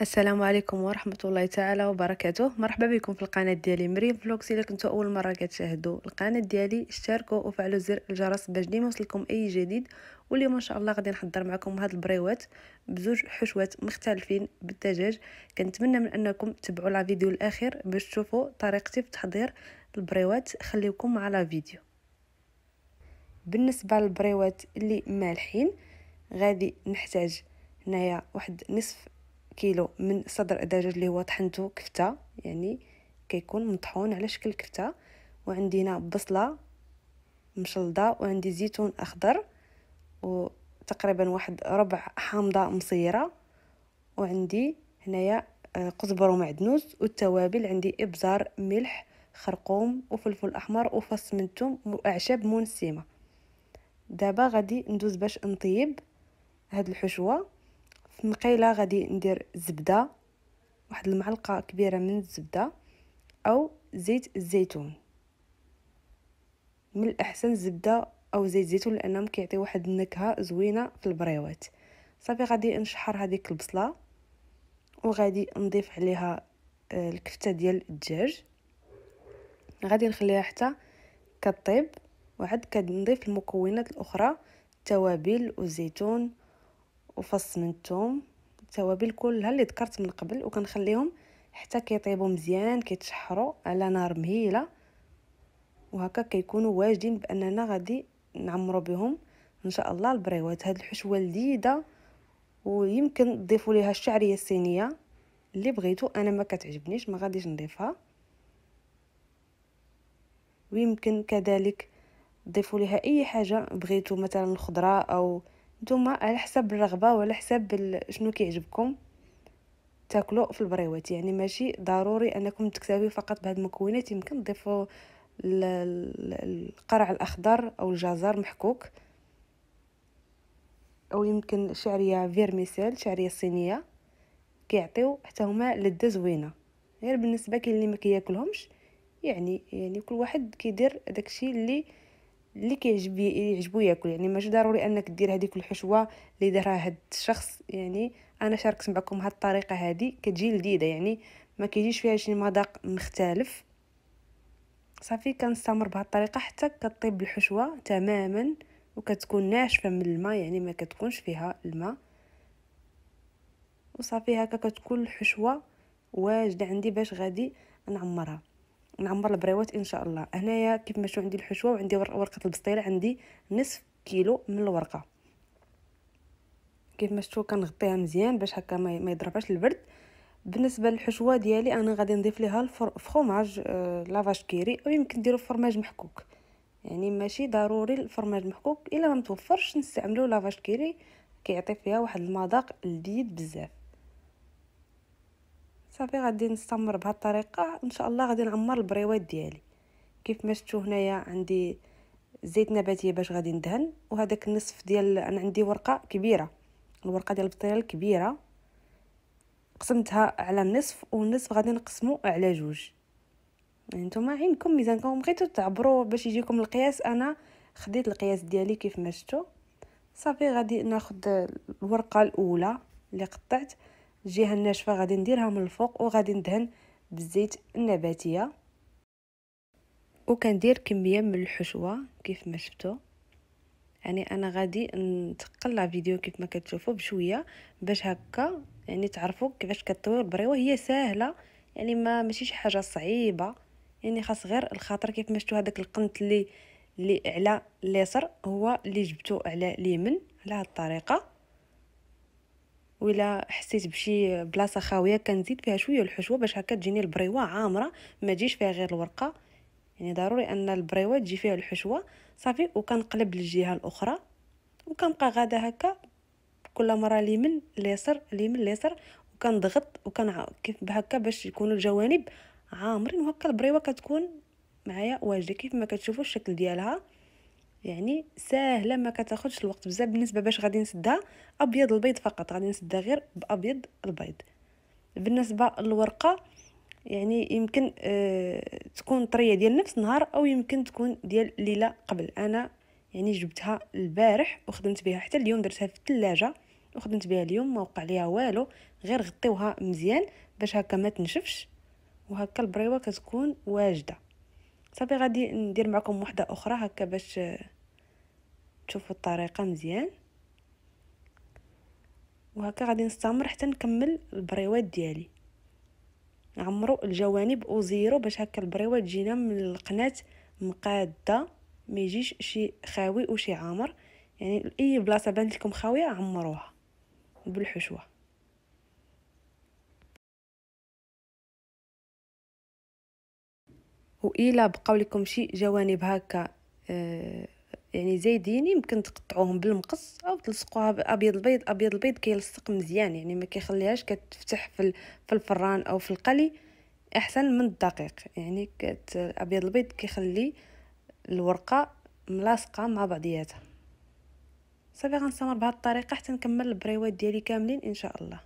السلام عليكم ورحمة الله تعالى وبركاته مرحبا بكم في القناة ديالي مريم فلوكس إلا كنتو أول مرة كتشاهدوا القناة ديالي اشتركوا وفعلوا زر الجرس باش ديما يوصلكم أي جديد واليوم إن شاء الله غادي نحضر معكم هاد البريوات بزوج حشوات مختلفين بالدجاج كنتمنى من أنكم تبعوا لا فيديو الأخير باش تشوفوا طريقتي في تحضير البريوات خليكم مع لا فيديو بالنسبة للبريوات اللي مالحين غادي نحتاج هنايا واحد نصف كيلو من صدر الدجاج اللي هو طحنته كفته يعني كيكون مطحون على شكل كفته هنا بصله مشلضه وعندي زيتون اخضر وتقريبا واحد ربع حامضه مصيره وعندي هنايا آه، قزبر ومعدنوس والتوابل عندي ابزار ملح خرقوم وفلفل احمر وفص من الثوم واعشاب منسمه دابا غادي ندوز باش نطيب هاد الحشوه في المقيله غادي ندير زبده واحد المعلقه كبيره من الزبده او زيت الزيتون من الاحسن الزبده او زيت الزيتون لانهم كيعطي واحد النكهه زوينه في البريوات صافي غادي نشحر هذيك البصله وغادي نضيف عليها آه، الكفته ديال الدجاج غادي نخليها حتى كطيب وعاد كنضيف المكونات الاخرى التوابل والزيتون وفص من الثوم التوابل كلها اللي ذكرت من قبل وكنخليهم حتى كيطيبوا مزيان كيتشحروا على نار مهيله وهكا كيكونوا واجدين باننا غادي نعمروا بهم ان شاء الله البريوات هاد الحشوه لذيذه ويمكن تضيفوا ليها الشعريه الصينيه اللي بغيتو انا ما كتعجبنيش ما غاديش نضيفها ويمكن كذلك تضيفوا ليها اي حاجه بغيتو مثلا الخضره او نتوما على حسب الرغبه وعلى حسب شنو كيعجبكم تاكلوا في البريوات يعني ماشي ضروري انكم تكتفيو فقط بهاد المكونات يمكن تضيفوا القرع الاخضر او الجزر محكوك او يمكن شعريه فيرميسيل شعريه صينيه كيعطيو حتى هما لذه زوينه غير بالنسبه كاين اللي ما كياكلهمش يعني يعني كل واحد كيدير داكشي اللي اللي كيعجب يعجبو ياكل يعني ماشي ضروري انك دير هذيك الحشوه اللي دارها هاد الشخص يعني انا شاركت معكم هاد الطريقه هادي كتجي لذيذه يعني ما كيجيش فيها شي مذاق مختلف صافي كنستمر بهاد الطريقه حتى كطيب الحشوه تماما وكتكون ناشفه من الماء يعني ما كتكونش فيها الماء وصافي هكا كتكون الحشوه واجده عندي باش غادي نعمرها نعمر البريوات ان شاء الله هنايا كيف ما شو عندي الحشوه وعندي ورقه البسطيله عندي نصف كيلو من الورقه كيف ما شفتوا كنغطيها مزيان باش هكا ما يضربهاش البرد بالنسبه للحشوه ديالي انا غادي نضيف ليها الفرماج آه، لافاش كيري او يمكن ديروا فرماج محكوك يعني ماشي ضروري الفرماج محكوك الا ما متوفرش نستعملوا لافاش كيري كيعطي فيها واحد المذاق لذيذ بزاف صافي غادي نستمر بهاد الطريقه ان شاء الله غادي نعمر البريوات ديالي كيف ما شفتوا هنايا عندي زيت نباتيه باش غادي ندهن وهذاك النصف ديال انا عندي ورقه كبيره الورقه ديال البطيله الكبيره قسمتها على النصف والنصف غادي نقسمو على جوج يعني نتوما عينكم ميزانكم بغيتو تعبروا باش يجيكم القياس انا خديت القياس ديالي كيف ما شفتوا صافي غادي ناخد الورقه الاولى اللي قطعت الجهه الناشفه غادي نديرها من الفوق وغادي ندهن بالزيت النباتيه وكندير كميه من الحشوه كيف ما شفتوا يعني انا غادي نتقل لا فيديو كيف ما كتشوفوا بشويه باش هكا يعني تعرفوا كيفاش كطويو البريوه هي سهله يعني ما ماشي شي حاجه صعيبه يعني خاص غير الخاطر كيف ما شفتوا هذاك القنت اللي اللي على اليسر هو اللي جبتو على اليمين على هاد الطريقه ولا حسيت بشي بلاصه خاويه كنزيد فيها شويه الحشوه باش هكا تجيني البريوه عامره ما تجيش فيها غير الورقه يعني ضروري ان البريوه تجي فيها الحشوه صافي وكنقلب للجهه الاخرى وكنبقى غادا هكا كل مره اليمين اليسار اليمين اليسار وكنضغط وكنع كيف بهكا باش يكونوا الجوانب عامرين وهكا البريوه كتكون معايا واجده كيف ما كتشوفوا الشكل ديالها يعني ساهله ما كتاخذش الوقت بزاف بالنسبه باش غادي نسدها ابيض البيض فقط غادي نسدها غير بابيض البيض بالنسبه للورقه يعني يمكن آه تكون طريه ديال نفس النهار او يمكن تكون ديال ليله قبل انا يعني جبتها البارح وخدمت بها حتى اليوم درتها في الثلاجه وخدمت بها اليوم ما وقع ليها والو غير غطيوها مزيان باش هكا ما تنشفش وهكا البريوه كتكون واجده صافي غادي ندير معكم وحده اخرى هكا باش تشوفوا الطريقه مزيان وهكا غادي نستمر حتى نكمل البريوات ديالي نعمروا الجوانب وزيرو باش هكا البريوات تجينا من القناه مقاده ما يجيش شي خاوي وشي عامر يعني اي بلاصه بانت لكم خاويه عمروها بالحشوه وإلا بقاو لكم شي جوانب هكا آه، يعني زايدين يمكن تقطعوهم بالمقص او تلصقوها بابيض البيض ابيض البيض كيلصق مزيان يعني ما كيخليهاش كتفتح في في الفران او في القلي احسن من الدقيق يعني ابيض البيض كيخلي الورقه ملاصقه مع بعضياتها صافي غنستمر بهذه الطريقه حتى نكمل البريوات ديالي كاملين ان شاء الله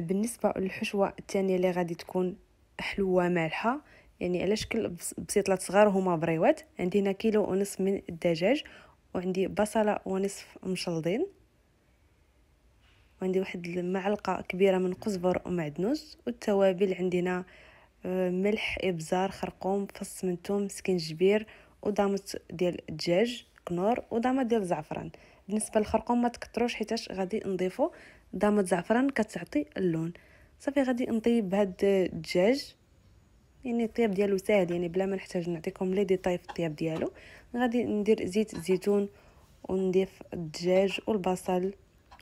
بالنسبه للحشوه الثانيه اللي غادي تكون حلوه مالحه يعني على شكل بسيطلات صغار هما بريوات عندي هنا كيلو ونصف من الدجاج وعندي بصله ونصف مشلضين وعندي واحد المعلقه كبيره من قزبر ومعدنوس والتوابل عندنا آه، ملح ابزار خرقوم فص من ثوم سكنجبير وضامط ديال الدجاج كنور وضامة ديال الزعفران بالنسبه للخرقوم ما تكتروش حيتاش غادي نضيفو ضامه زعفران كتعطي اللون صافي غادي نطيب هاد الدجاج يعني الطياب ديالو ساهل يعني بلا ما نحتاج نعطيكم لي ديطاي في الطياب ديالو غادي ندير زيت الزيتون ونضيف الدجاج والبصل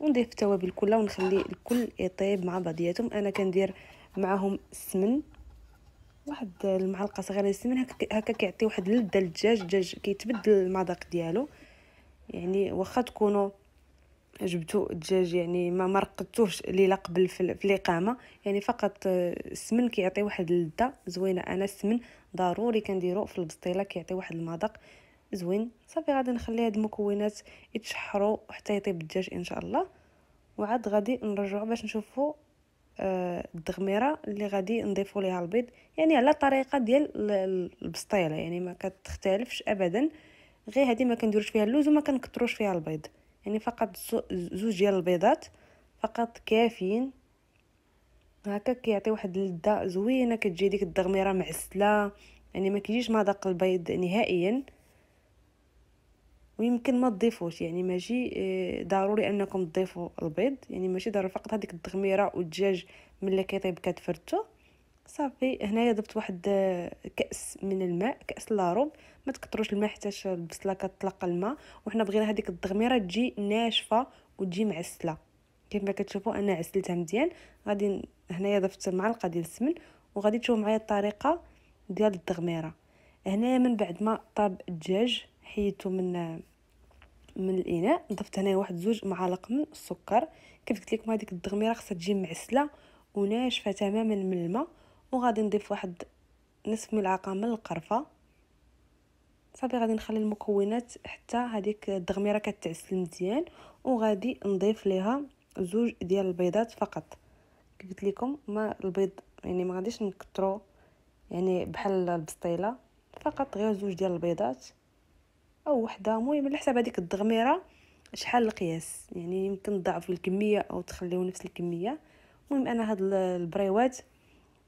ونضيف التوابل كلها ونخلي الكل يطيب مع بعضياتهم انا كندير معاهم السمن واحد المعلقه صغيره السمن هكا كيعطي واحد اللذه للدجاج الدجاج كيتبدل المذاق ديالو يعني واخا تكونوا جبتو الدجاج يعني ما مرقدتوهش ليله قبل في الاقامه يعني فقط آه، السمن كيعطي واحد اللذه زوينه انا السمن ضروري كنديرو في البسطيله كيعطي واحد المذاق زوين صافي غادي نخلي هاد المكونات يتشحروا حتى يطيب الدجاج ان شاء الله وعاد غادي نرجعو باش نشوفو آه، الدغميره اللي غادي نضيفو ليها البيض يعني على طريقه ديال البسطيله يعني ما كتختلفش ابدا غير هذه ما كنديروش فيها اللوز وما كنكثروش فيها البيض يعني فقط زوج ديال البيضات فقط كافيين هكا كيعطي واحد اللذه زوينه كتجي ديك الدغميره معسله يعني ما كيجيش مذاق البيض نهائيا ويمكن ما تضيفوش يعني ماشي آه، ضروري انكم تضيفوا البيض يعني ماشي ضروري فقط هذيك الدغميرة والدجاج ملي كيطيب كتفرتو صافي هنايا ضفت واحد آه، كاس من الماء كاس لاروب ما تكثروش الماء حتى البصله كتلقى الماء وحنا بغينا هذيك الضغميره تجي ناشفه وتجي معسله ما كتشوفوا انا عسلتها مزيان غادي هنايا ضفت معلقه ديال السمن وغادي تشوفوا معايا الطريقه ديال الضغميره هنايا من بعد ما طاب الدجاج حيدته من آه، من الاناء ضفت هنايا واحد زوج معالق من السكر كيف قلت لكم هذيك الدغميره خصها تجي معسله وناشفه تماما من الماء وغادي نضيف واحد نصف ملعقه من القرفه صافي غادي نخلي المكونات حتى هذيك الدغميره كتعسل مزيان وغادي نضيف ليها زوج ديال البيضات فقط قلت لكم ما البيض يعني ما غاديش نكثروا يعني بحال البسطيله فقط غير زوج ديال البيضات او وحده المهم على حساب هذيك الدغميره شحال القياس يعني يمكن تضاعفوا الكميه او تخليو نفس الكميه المهم انا هاد البريوات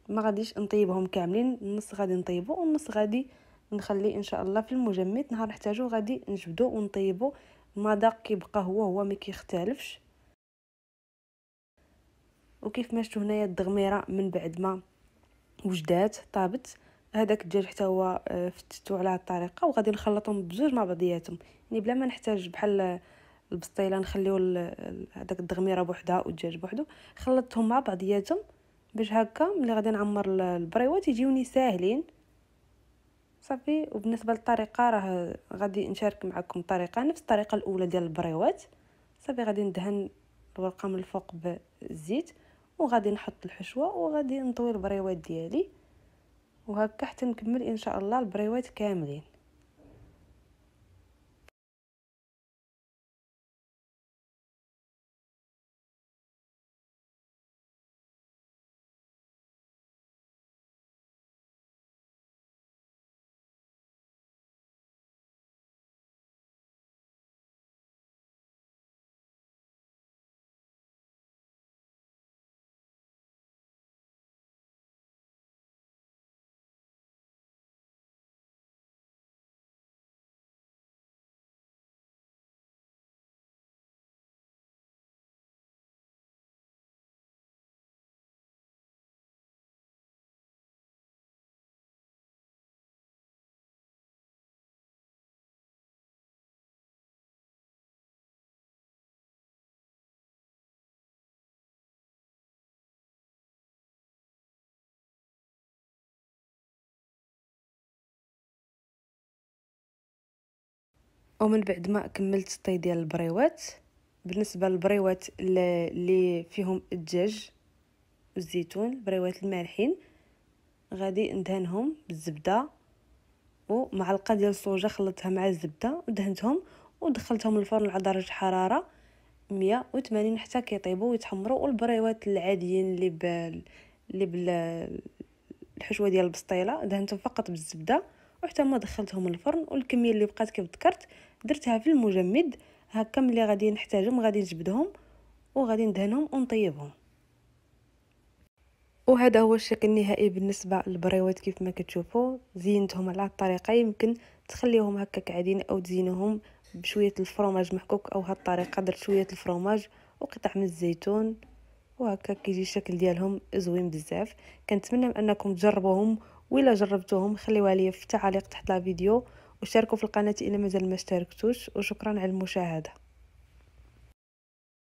ما غاديش نطيبهم كاملين النص غادي نطيبو والنص غادي نخلي ان شاء الله في المجمد نهار نحتاجو غادي نجبدو ونطيبو المذاق كيبقى هو هو ما كيختلفش وكيف ما شفتوا هنايا الدغميره من بعد ما وجدات طابت هذاك الدجاج حتى هو آه، فتتو على الطريقه وغادي نخلطهم بجوج مع بعضياتهم يعني بلا ما نحتاج بحال البسطيله نخليو هذاك الدغميره بوحدها والدجاج بوحدو خلطتهم مع بعضياتهم باش هكا ملي غادي نعمر البريوات يجيوني ساهلين صافي وبالنسبه للطريقه راه غادي نشارك معكم طريقه نفس الطريقه الاولى ديال البريوات صافي غادي ندهن الورقه من الفوق بالزيت وغادي نحط الحشوه وغادي نطوي البريوات ديالي وهكا حتى نكمل ان شاء الله البريوات كاملين ومن بعد ما كملت الطي ديال البريوات بالنسبه للبريوات اللي فيهم الدجاج والزيتون البريوات المالحين غادي ندهنهم بالزبده ومعلقه ديال الصوجه خلطتها مع الزبده ودهنتهم ودخلتهم الفرن على درجه حراره 180 حتى كيطيبوا ويتحمروا والبريوات العاديين اللي بال اللي بال الحشوه ديال البسطيله دهنتهم فقط بالزبده وحتى ما دخلتهم الفرن والكميه اللي بقات كيف ذكرت درتها في المجمد هكا ملي غادي نحتاجهم غادي نجبدهم وغادي ندهنهم ونطيبهم وهذا هو الشكل النهائي بالنسبه للبريوات كيف ما كتشوفوا زينتهم على الطريقه يمكن تخليهم هكاك عاديين او تزينوهم بشويه الفرماج محكوك او هاد الطريقه درت شويه الفرماج وقطع من الزيتون وهكا كيجي الشكل ديالهم زوين بزاف كنتمنى انكم تجربوهم ولا جربتوهم خليوها ليا في التعليق تحت الفيديو وشاركوا في القناة إلى مازال ما اشتركتوش وشكرا على المشاهدة